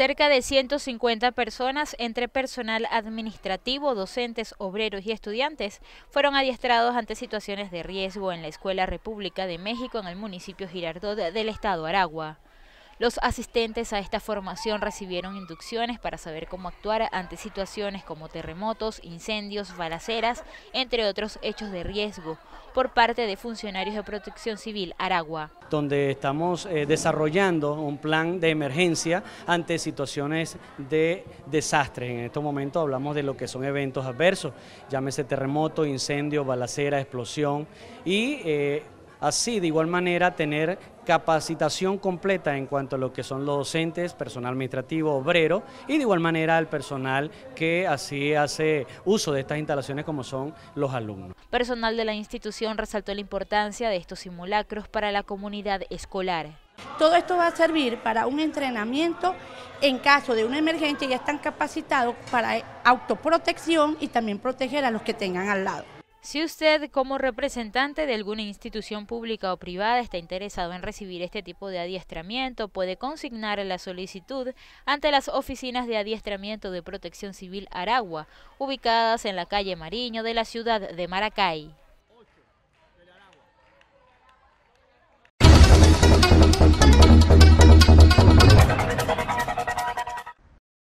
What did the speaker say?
Cerca de 150 personas, entre personal administrativo, docentes, obreros y estudiantes, fueron adiestrados ante situaciones de riesgo en la Escuela República de México en el municipio Girardot del estado Aragua. Los asistentes a esta formación recibieron inducciones para saber cómo actuar ante situaciones como terremotos, incendios, balaceras, entre otros hechos de riesgo, por parte de funcionarios de Protección Civil Aragua. Donde estamos eh, desarrollando un plan de emergencia ante situaciones de desastre. En estos momentos hablamos de lo que son eventos adversos, llámese terremoto, incendio, balacera, explosión y... Eh, así de igual manera tener capacitación completa en cuanto a lo que son los docentes, personal administrativo, obrero y de igual manera al personal que así hace uso de estas instalaciones como son los alumnos. Personal de la institución resaltó la importancia de estos simulacros para la comunidad escolar. Todo esto va a servir para un entrenamiento en caso de una emergencia, ya están capacitados para autoprotección y también proteger a los que tengan al lado. Si usted como representante de alguna institución pública o privada está interesado en recibir este tipo de adiestramiento, puede consignar la solicitud ante las oficinas de adiestramiento de protección civil Aragua, ubicadas en la calle Mariño de la ciudad de Maracay.